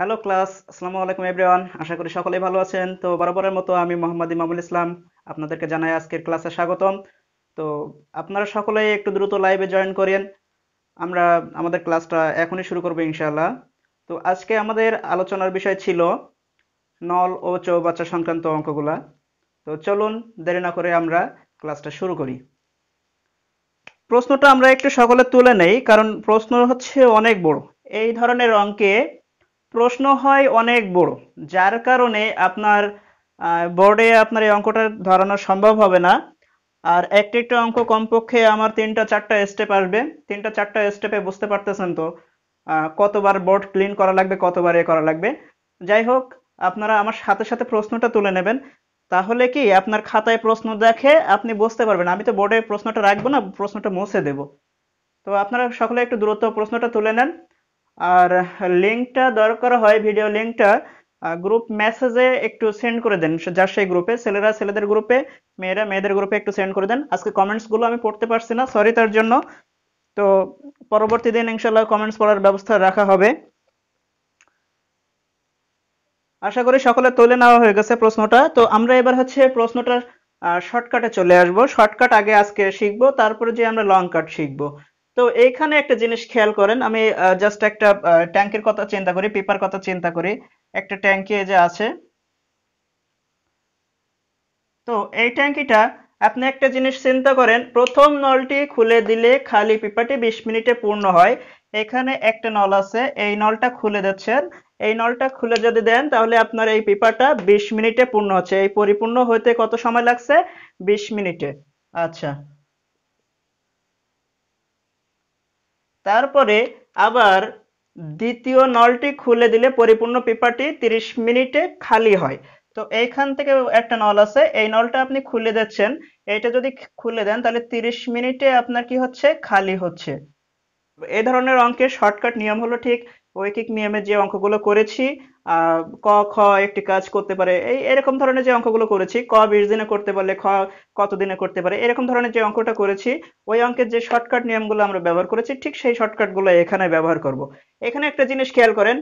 Hello class আসসালামু আলাইকুম everyone আশা করি সকলেই ভালো আছেন তো বরাবরের মতো আমি মোহাম্মদ ইমামুল ইসলাম আপনাদেরকে জানাই আজকের ক্লাসে স্বাগতম তো আপনারা সকলেই একটু দ্রুত লাইভে জয়েন করেন আমরা আমাদের ক্লাসটা এখনই শুরু করবো ইনশাআল্লাহ তো আজকে আমাদের আলোচনার বিষয় ছিল নল ও চৌবাচ্চা সংক্রান্ত অঙ্কগুলা তো চলুন দেরি না করে আমরা ক্লাসটা শুরু করি প্রশ্নটা আমরা একটু সকলে তুলে নেই কারণ প্রশ্ন হচ্ছে অনেক বড় এই ধরনের অঙ্কে প্রশ্ন হয় অনেক বড় যার কারণে আপনার বোর্ডে আপনার এই অঙ্কটা ধরানো সম্ভব হবে না আর একটা একটা অঙ্ক কমপক্ষে আমার তিনটা চারটা স্টেপ আসবে তিনটা চারটা স্টেপে বুঝতে পারতেছেন তো কতবার বোর্ড ক্লিন করা লাগবে কতবার এ করা লাগবে যাই হোক আপনারা আমার সাথে সাথে প্রশ্নটা তুলে নেবেন তাহলে কি আপনার খাতায় প্রশ্ন দেখে আপনি বুঝতে পারবেন আমি তো বোর্ডে প্রশ্নটা রাখবো না প্রশ্নটা মুছে দেব তো আপনারা সকলে একটু দূরত্ব প্রশ্নটা তুলে নেন আর লিঙ্কটা দরকার হয় ভিডিও লিঙ্কটা গ্রুপ মেসেজে একটু সেন্ড করে দেন যার সেই গ্রুপে ছেলেরা ছেলেদের গ্রুপে মেয়েরা মেয়েদের গ্রুপে একটু সেন্ড করে দেন আজকে কমেন্টসগুলো আমি পড়তে পারছি না সরি তার জন্য তো পরবর্তী দিন ইনশাল্লাহ কমেন্টস পড়ার ব্যবস্থা রাখা হবে আশা করি সকলে তুলে নেওয়া হয়ে গেছে প্রশ্নটা তো আমরা এবার হচ্ছে প্রশ্নটার শর্টকাটে চলে আসব শর্টকাট আগে আজকে শিখবো তারপরে যে আমরা লং কাট শিখবো তো এখানে একটা জিনিস খেয়াল করেন আমি জাস্ট একটা ট্যাঙ্কের কথা চিন্তা করি পেপার কথা চিন্তা করি একটা ট্যাঙ্কি যে আছে তো এই ট্যাঙ্কিটা আপনি একটা জিনিস চিন্তা করেন প্রথম নলটি খুলে দিলে খালি পিপাটি বিশ মিনিটে পূর্ণ হয় এখানে একটা নল আছে এই নলটা খুলে দিচ্ছেন এই নলটা খুলে যদি দেন তাহলে আপনার এই পিপাটা বিশ মিনিটে পূর্ণ হচ্ছে এই পরিপূর্ণ হতে কত সময় লাগছে বিশ মিনিটে আচ্ছা তারপরে আবার দ্বিতীয় নলটি খুলে দিলে পরিপূর্ণ পেপারটি তিরিশ মিনিটে খালি হয় তো এইখান থেকে একটা নল আছে এই নলটা আপনি খুলে দিচ্ছেন এটা যদি খুলে দেন তাহলে তিরিশ মিনিটে আপনার কি হচ্ছে খালি হচ্ছে এ ধরনের অঙ্কের শর্টকাট নিয়ম হলো ঠিক ঐকিক নিয়মে যে অঙ্কগুলো করেছি ক খ একটি কাজ করতে পারে এই এরকম ধরনের যে অঙ্কগুলো করেছি ক বিশ দিনে করতে পারলে খ কত দিনে করতে পারে এরকম ধরনের যে অঙ্কটা করেছি ওই অঙ্কের যে শর্টকাট নিয়মগুলো আমরা ব্যবহার করেছি ঠিক সেই শর্টকাটগুলো এখানে ব্যবহার করব। এখানে একটা জিনিস খেয়াল করেন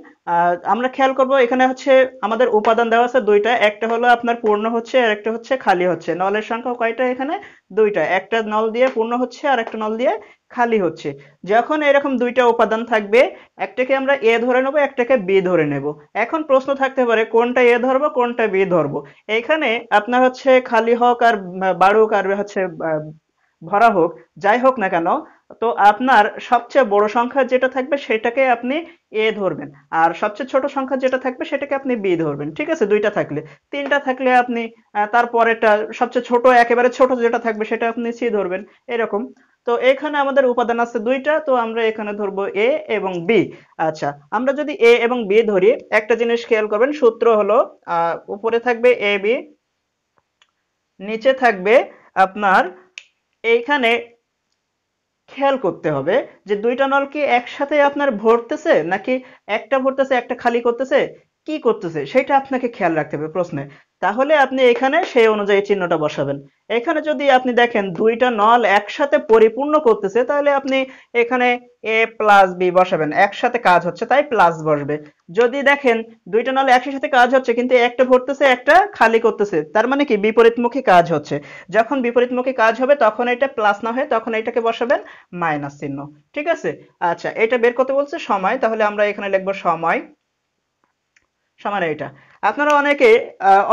আমরা খেয়াল করব এখানে হচ্ছে আমাদের উপাদান দেওয়া আছে দুইটা একটা হলো আপনার পূর্ণ হচ্ছে আর একটা হচ্ছে খালি হচ্ছে নলের সংখ্যা কয়টা এখানে দুইটা একটা নল দিয়ে পূর্ণ হচ্ছে আর একটা নল দিয়ে খালি হচ্ছে যখন এরকম দুইটা উপাদান থাকবে একটাকে আমরা এ ধরে নেব একটাকে বি ধরে নেব এখন প্রশ্ন থাকতে পারে কোনটা এ ধরবো কোনটা বি ধরবো এখানে আপনার হচ্ছে খালি হোক আর বাড়ুক আর হচ্ছে ভরা হোক যাই হোক না কেন তো আপনার সবচেয়ে বড় সংখ্যা যেটা থাকবে সেটাকে আপনি এ ধরবেন আর সবচেয়ে ছোট সংখ্যা যেটা থাকবে সেটাকে আপনি বি ধরবেন ঠিক আছে দুইটা থাকলে তিনটা থাকলে আপনি তারপরেটা সবচেয়ে ছোট একেবারে ছোট যেটা থাকবে সেটা আপনি সি ধরবেন এরকম তো এখানে আমাদের উপাদান আছে দুইটা তো আমরা এখানে ধরবো এ এবং বি আচ্ছা আমরা যদি এ এবং বি ধরি একটা জিনিস খেয়াল করবেন সূত্র হলো উপরে থাকবে এ বি নিচে থাকবে আপনার এইখানে খেয়াল করতে হবে যে দুইটা নল কি একসাথে আপনার ভরতেছে নাকি একটা ভরতেছে একটা খালি করতেছে কি করতেছে সেটা আপনাকে খেয়াল রাখতে হবে প্রশ্নে তাহলে আপনি এখানে সেই অনুযায়ী চিহ্নটা বসাবেন এখানে যদি আপনি দেখেন দুইটা নল একসাথে পরিপূর্ণ করতেছে তাহলে আপনি এখানে এ প্লাস বি বসাবেন একসাথে কাজ হচ্ছে তাই প্লাস বসবে যদি দেখেন দুইটা নল একই সাথে কাজ হচ্ছে কিন্তু একটা ভরতেছে একটা খালি করতেছে তার মানে কি বিপরীতমুখী কাজ হচ্ছে যখন বিপরীতমুখী কাজ হবে তখন এটা প্লাস না হয়ে তখন এটাকে বসাবেন মাইনাস চিহ্ন ঠিক আছে আচ্ছা এটা বের করতে বলছে সময় তাহলে আমরা এখানে লিখবো সময় সময় এটা আপনারা অনেকে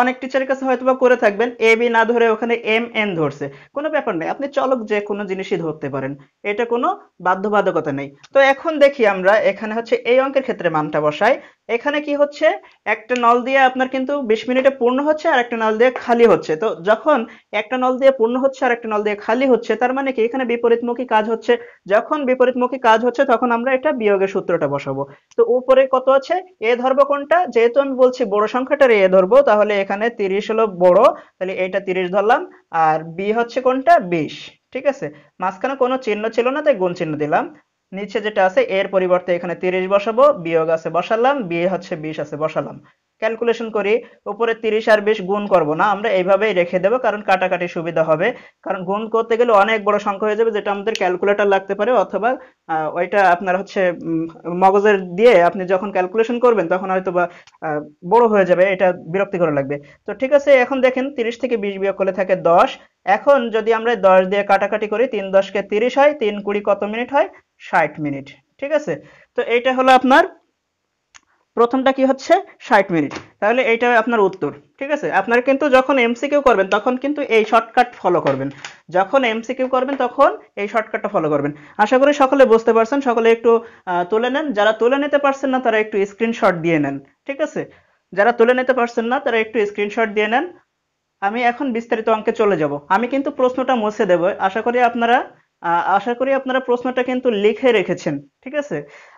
অনেক টিচারের কাছে হয়তো বা করে থাকবেন এ বি না ধরে ওখানে এম এন ধরছে কোনো ব্যাপার নেই আপনি চলক যে কোনো জিনিসই ধরতে পারেন এটা কোনো বাধ্যবাধকতা নেই তো এখন দেখি আমরা এখানে হচ্ছে এই অঙ্কের ক্ষেত্রে মানটা বসাই এখানে কি হচ্ছে একটা নল দিয়ে আপনার কিন্তু বিশ মিনিটে পূর্ণ হচ্ছে আর একটা নল দিয়ে খালি হচ্ছে তো যখন একটা নল দিয়ে পূর্ণ হচ্ছে আর একটা নল দিয়ে খালি হচ্ছে তার মানে কি এখানে বিপরীতমুখী কাজ হচ্ছে যখন বিপরীতমুখী কাজ হচ্ছে তখন আমরা এটা বিয়োগের সূত্রটা বসাবো তো উপরে কত আছে এ ধরবো কোনটা যেহেতু আমি বলছি বড় সংখ্যাটার এ ধরবো তাহলে এখানে তিরিশ হলো বড় তাহলে এটা তিরিশ ধরলাম আর বি হচ্ছে কোনটা বিশ ঠিক আছে মাঝখানে কোনো চিহ্ন ছিল না তাই গুণ চিহ্ন দিলাম নিচে যেটা আছে এর পরিবর্তে এখানে তিরিশ বসাবো বিয়োগ আছে বসালাম বিয়ে হচ্ছে বিশ আছে বসালাম ক্যালকুলেশন করি উপরে তিরিশ আর বিশ গুণ করব না আমরা এইভাবেই রেখে দেবো কারণ কাটাকাটি সুবিধা হবে কারণ গুণ করতে গেলে অনেক বড় সংখ্যা হয়ে যাবে যেটা আমাদের ক্যালকুলেটর লাগতে পারে অথবা ওইটা আপনার হচ্ছে মগজের দিয়ে আপনি যখন ক্যালকুলেশন করবেন তখন হয়তো বা বড় হয়ে যাবে এটা বিরক্তিকর লাগবে তো ঠিক আছে এখন দেখেন তিরিশ থেকে বিশ বিয়োগ করলে থাকে দশ এখন যদি আমরা দশ দিয়ে কাটাকাটি করি তিন দশকে তিরিশ হয় তিন কুড়ি কত মিনিট হয় ষাট মিনিট ঠিক আছে তো এইটা হলো আপনার প্রথমটা কি হচ্ছে ষাট মিনিট তাহলে এইটা আপনার উত্তর ঠিক আছে আপনার কিন্তু যখন এমসিকিউ করবেন তখন কিন্তু এই শর্টকাট ফলো করবেন যখন এমসিকিউ করবেন তখন এই শর্টকাটটা ফলো করবেন আশা করি সকলে বুঝতে পারছেন সকলে একটু তুলে নেন যারা তুলে নিতে পারছেন না তারা একটু স্ক্রিনশট দিয়ে নেন ঠিক আছে যারা তুলে নিতে পারছেন না তারা একটু স্ক্রিনশট দিয়ে নেন আমি এখন বিস্তারিত অঙ্কে চলে যাব আমি কিন্তু প্রশ্নটা মুছে দেব আশা করি আপনারা আশা করি আপনারা প্রশ্নটা কিন্তু লিখে রেখেছেন ঠিক আছে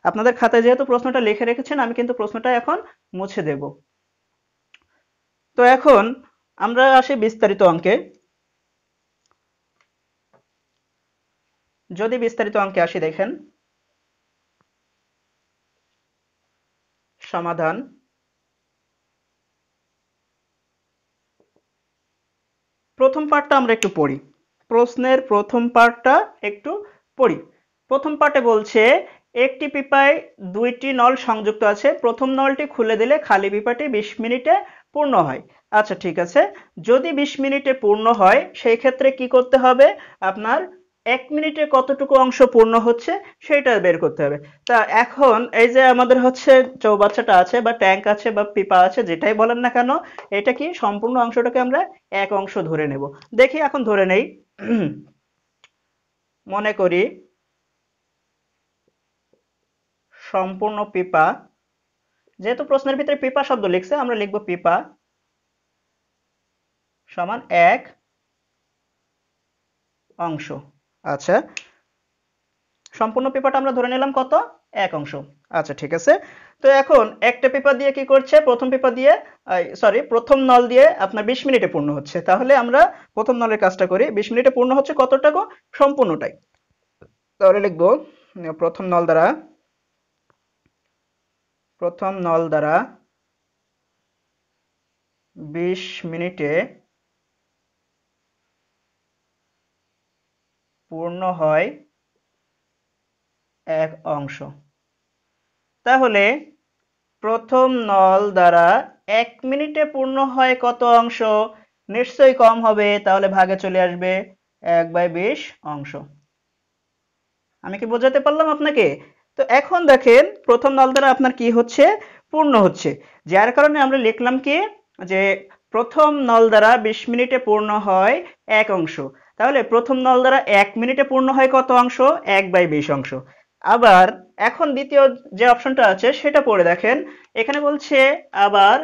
আপনাদের খাতায় যেহেতু প্রশ্নটা লিখে রেখেছেন আমি কিন্তু প্রশ্নটা এখন মুছে দেব তো এখন আমরা আসি বিস্তারিত অঙ্কে যদি বিস্তারিত অঙ্কে আসি দেখেন সমাধান প্রথম পার্টটা আমরা একটু পড়ি প্রশ্নের প্রথম পার্টটা একটু পড়ি প্রথম পার্টে বলছে একটি পিপায় দুইটি নল সংযুক্ত আছে প্রথম নলটি খুলে দিলে খালি পিপাটি বিশ মিনিটে পূর্ণ হয় আচ্ছা ঠিক আছে যদি বিশ মিনিটে পূর্ণ হয় সেই ক্ষেত্রে কি করতে হবে আপনার এক মিনিটে কতটুকু অংশ পূর্ণ হচ্ছে সেটা বের করতে হবে তা এখন এই যে আমাদের হচ্ছে চৌবাচ্চাটা আছে বা ট্যাঙ্ক আছে বা পিপা আছে যেটাই বলেন না কেন এটা কি সম্পূর্ণ অংশটাকে আমরা এক অংশ ধরে নেব দেখি এখন ধরে নেই মনে করি সম্পূর্ণ পিপা যেহেতু প্রশ্নের ভিতরে পিপা শব্দ লিখছে আমরা লিখব পিপা সমান এক অংশ আচ্ছা সম্পূর্ণ পেপারটা আমরা ধরে নিলাম কত এক অংশ আচ্ছা ঠিক আছে তো এখন একটা পেপার দিয়ে কি করছে প্রথম পেপার দিয়ে সরি প্রথম নল দিয়ে আপনার বিশ মিনিটে পূর্ণ হচ্ছে তাহলে আমরা প্রথম নলের কাজটা করি বিশ মিনিটে পূর্ণ হচ্ছে কতটা গো সম্পূর্ণটাই তাহলে লিখবো প্রথম নল দ্বারা প্রথম নল দ্বারা বিশ মিনিটে পূর্ণ হয় এক অংশ তাহলে প্রথম নল দ্বারা এক মিনিটে পূর্ণ হয় কত অংশ নিশ্চয়ই কম হবে তাহলে ভাগে চলে আসবে এক বাই বিশ অংশ আমি কি বোঝাতে পারলাম আপনাকে তো এখন দেখেন প্রথম নল দ্বারা আপনার কি হচ্ছে পূর্ণ হচ্ছে যার কারণে আমরা লিখলাম কি যে প্রথম নল দ্বারা বিশ মিনিটে পূর্ণ হয় এক অংশ তাহলে প্রথম নল দ্বারা এক মিনিটে পূর্ণ হয় কত অংশ এক বাই বিশ অংশ আবার এখন দ্বিতীয় যে অপশনটা আছে সেটা পড়ে দেখেন এখানে বলছে আবার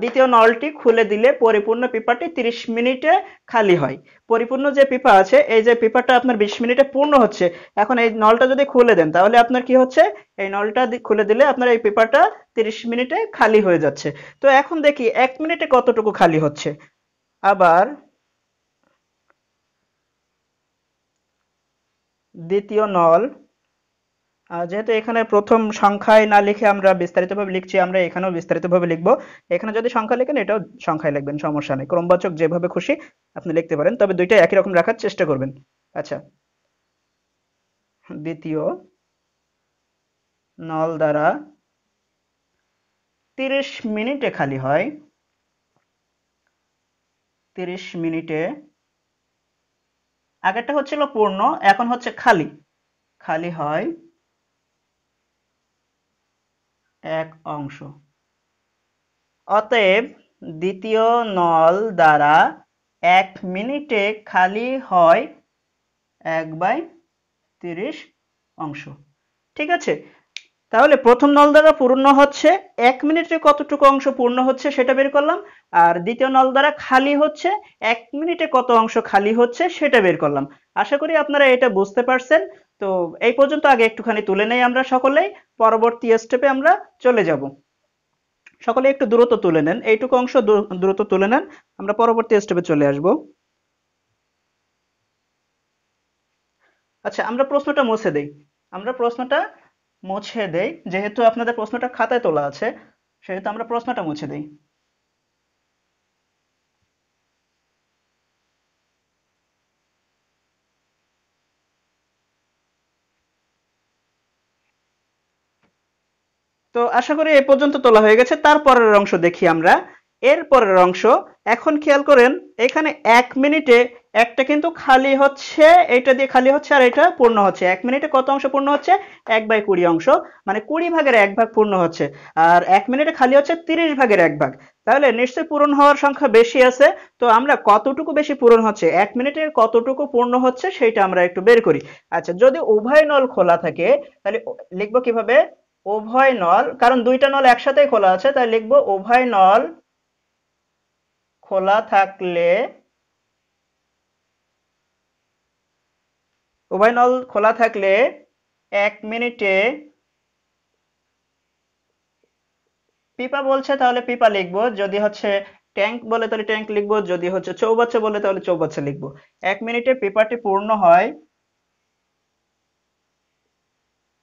দ্বিতীয় নলটি খুলে দিলে পরিপূর্ণ পিপাটি 30 মিনিটে খালি হয় পরিপূর্ণ যে পিপা আছে এই যে পিপাটা আপনার 20 মিনিটে পূর্ণ হচ্ছে এখন এই নলটা যদি খুলে দেন তাহলে আপনার কি হচ্ছে এই নলটা খুলে দিলে আপনার এই পিপাটা 30 মিনিটে খালি হয়ে যাচ্ছে তো এখন দেখি এক মিনিটে কতটুকু খালি হচ্ছে আবার দ্বিতীয় নল যেহেতু এখানে প্রথম সংখ্যায় না লিখে আমরা বিস্তারিতভাবে লিখছি আমরা এখানেও বিস্তারিতভাবে লিখবো এখানে যদি সংখ্যা লিখেন এটাও সংখ্যায় লিখবেন সমস্যা নেই ক্রমবাচক যেভাবে খুশি আপনি লিখতে পারেন তবে দুইটা একই রকম রাখার চেষ্টা করবেন আচ্ছা দ্বিতীয় নল দ্বারা তিরিশ মিনিটে খালি হয় তিরিশ মিনিটে আগেরটা হচ্ছিল পূর্ণ এখন হচ্ছে খালি খালি হয় এক অংশ অতএব দ্বিতীয় নল দ্বারা এক মিনিটে খালি হয় এক বাই তিরিশ অংশ ঠিক আছে তাহলে প্রথম নল দ্বারা পূর্ণ হচ্ছে এক মিনিটে কতটুকু অংশ পূর্ণ হচ্ছে সেটা বের করলাম আর দ্বিতীয় নল দ্বারা খালি হচ্ছে এক মিনিটে কত অংশ খালি হচ্ছে সেটা বের করলাম আশা করি আপনারা এটা বুঝতে পারছেন তো এই পর্যন্ত আগে একটুখানি তুলে নেই আমরা সকলেই পরবর্তী স্টেপে আমরা চলে যাব সকলে একটু দ্রুত তুলে নেন এইটুকু অংশ দ্রুত তুলে নেন আমরা পরবর্তী স্টেপে চলে আসব আচ্ছা আমরা প্রশ্নটা মুছে দেই আমরা প্রশ্নটা মুছে দেই যেহেতু আপনাদের প্রশ্নটা খাতায় তোলা আছে সেহেতু আমরা প্রশ্নটা মুছে দেই তো আশা করি এ পর্যন্ত তোলা হয়ে গেছে তারপরের অংশ দেখি আমরা এর পরের অংশ এখন খেয়াল করেন এখানে এক মিনিটে একটা কিন্তু খালি হচ্ছে এটা দিয়ে খালি হচ্ছে আর এটা পূর্ণ হচ্ছে এক মিনিটে কত অংশ পূর্ণ হচ্ছে এক বাই কুড়ি অংশ মানে কুড়ি ভাগের এক ভাগ পূর্ণ হচ্ছে আর এক মিনিটে খালি হচ্ছে তিরিশ ভাগের এক ভাগ তাহলে নিশ্চয়ই পূরণ হওয়ার সংখ্যা বেশি আছে তো আমরা কতটুকু বেশি পূরণ হচ্ছে এক মিনিটে কতটুকু পূর্ণ হচ্ছে সেইটা আমরা একটু বের করি আচ্ছা যদি উভয় নল খোলা থাকে তাহলে লিখবো কিভাবে উভয় নল কারণ দুইটা নল একসাথে খোলা আছে তাই লিখব উভয় নল খোলা থাকলে উভয় নল খোলা থাকলে এক মিনিটে পিপা বলছে তাহলে পিপা লিখবো যদি হচ্ছে ট্যাঙ্ক বলে তাহলে ট্যাঙ্ক লিখবো যদি হচ্ছে চৌবাচ্চা বলে তাহলে চৌবাচ্চা লিখবো এক মিনিটে পেপারটি পূর্ণ হয়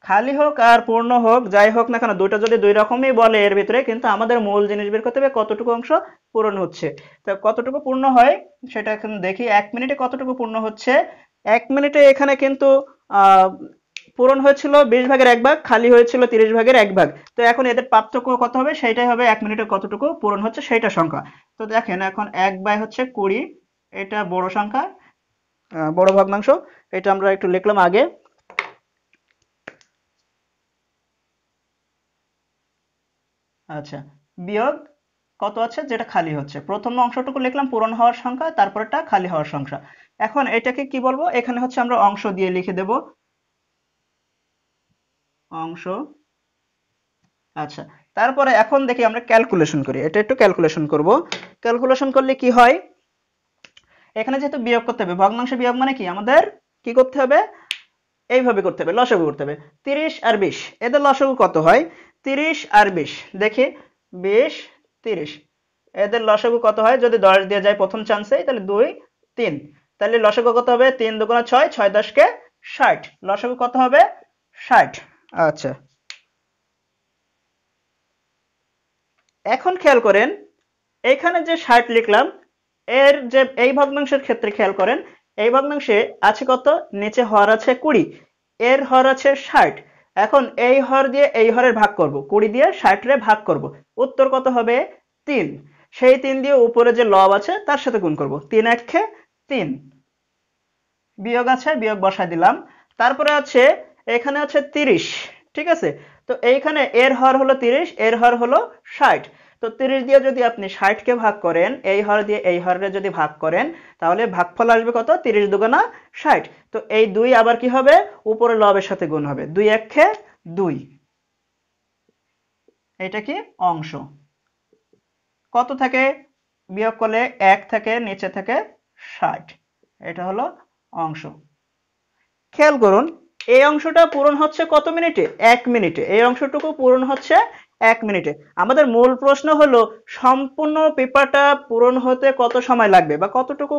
খালি হোক আর পূর্ণ হোক যাই হোক না কেন দুইটা যদি দুই রকমই বলে এর ভিতরে কিন্তু আমাদের মূল জিনিস বের করতে হবে কতটুকু অংশ পূরণ হচ্ছে তো কতটুকু পূর্ণ হয় সেটা এখন দেখি এক মিনিটে কতটুকু পূর্ণ হচ্ছে এক মিনিটে এখানে কিন্তু পূরণ হয়েছিল বিশ ভাগের এক ভাগ খালি হয়েছিল তিরিশ ভাগের এক ভাগ তো এখন এদের পার্থক্য কত হবে সেটাই হবে এক মিনিটে কতটুকু পূরণ হচ্ছে সেইটা সংখ্যা তো দেখেন এখন এক বাই হচ্ছে কুড়ি এটা বড় সংখ্যা বড় ভগ্নাংশ এটা আমরা একটু লিখলাম আগে আচ্ছা বিয়োগ কত আছে যেটা খালি হচ্ছে প্রথম অংশটুকু লিখলাম পূরণ হওয়ার সংখ্যা তারপরেটা খালি হওয়ার সংখ্যা এখন এটাকে কি বলবো এখানে হচ্ছে আমরা অংশ দিয়ে লিখে দেব অংশ আচ্ছা তারপরে এখন দেখি আমরা ক্যালকুলেশন করি এটা একটু ক্যালকুলেশন করব ক্যালকুলেশন করলে কি হয় এখানে যেহেতু বিয়োগ করতে হবে ভগ্নাংশ বিয়োগ মানে কি আমাদের কি করতে হবে এইভাবে করতে হবে লসাগু করতে হবে তিরিশ আর বিশ এদের লসাগু কত হয় তিরিশ আর বিশ দেখি বিশ তিরিশ এদের লসাগু কত হয় যদি দশ দিয়ে যায় প্রথম চান্সে তাহলে দুই তিন তাহলে লসাগু কত হবে তিন দুগুণা ছয় ছয় দশকে ষাট লসাগু কত হবে ষাট আচ্ছা এখন খেয়াল করেন এখানে যে ষাট লিখলাম এর যে এই ভগ্নাংশের ক্ষেত্রে খেয়াল করেন এই ভগ্নাংশে আছে কত নিচে হর আছে কুড়ি এর হর আছে ষাট এখন এই হর দিয়ে এই হরের ভাগ করব কুড়ি দিয়ে ষাটরে ভাগ করব উত্তর কত হবে তিন সেই তিন দিয়ে উপরে যে লব আছে তার সাথে গুণ করব তিন একে তিন বিয়োগ আছে বিয়োগ বসায় দিলাম তারপরে আছে এখানে আছে তিরিশ ঠিক আছে তো এইখানে এর হর হলো তিরিশ এর হর হলো ষাট তো তিরিশ দিয়ে যদি আপনি ষাটকে ভাগ করেন এই হর দিয়ে এই হরে যদি ভাগ করেন তাহলে ভাগফল আসবে কত তিরিশ দুগুণা ষাট তো এই দুই আবার কি হবে উপরে লবের সাথে গুণ হবে দুই একে দুই এটা কি অংশ কত থাকে বিয়োগ করলে এক থেকে নিচে থাকে ষাট এটা হলো অংশ খেয়াল করুন এই অংশটা পূরণ হচ্ছে কত মিনিটে এক মিনিটে এই অংশটুকু পূরণ হচ্ছে এক মিনিটে আমাদের মূল প্রশ্ন হলো সম্পূর্ণ পেপারটা পূরণ হতে কত সময় লাগবে বা কতটুকু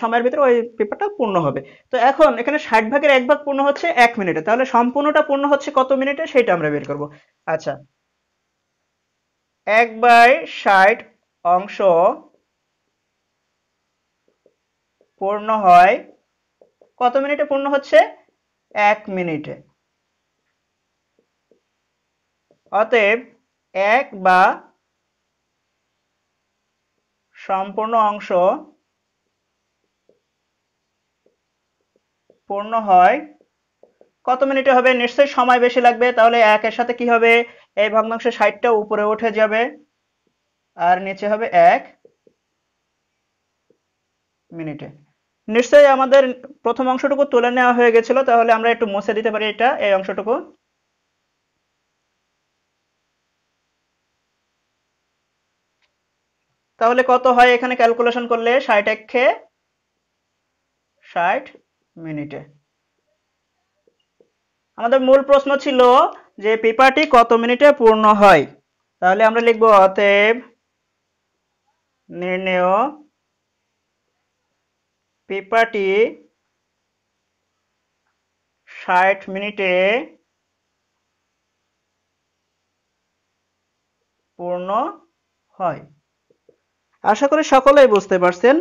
সময়ের ভিতরে ওই পেপারটা পূর্ণ হবে তো এখন এখানে ষাট ভাগের এক ভাগ পূর্ণ হচ্ছে এক মিনিটে তাহলে সম্পূর্ণটা পূর্ণ হচ্ছে কত মিনিটে সেটা আমরা বের করব আচ্ছা এক বাই ষাট অংশ পূর্ণ হয় কত মিনিটে পূর্ণ হচ্ছে এক মিনিটে অতএব এক বা সম্পূর্ণ অংশ পূর্ণ হয় কত মিনিটে হবে নিশ্চয়ই সময় বেশি লাগবে তাহলে একের সাথে কি হবে এই ভগ্নাংশ ষাটটা উপরে উঠে যাবে আর নিচে হবে এক মিনিটে নিশ্চয়ই আমাদের প্রথম অংশটুকু তুলে নেওয়া হয়ে গেছিল তাহলে আমরা একটু মুছে দিতে পারি এটা এই অংশটুকু তাহলে কত হয় এখানে ক্যালকুলেশন করলে ষাট এক খেয়ে ষাট মিনিটে আমাদের মূল প্রশ্ন ছিল যে পেপারটি কত মিনিটে পূর্ণ হয় তাহলে আমরা লিখব অতএব নির্ণেয় পেপারটি ষাট মিনিটে পূর্ণ হয় আশা করি সকলেই বুঝতে পারছেন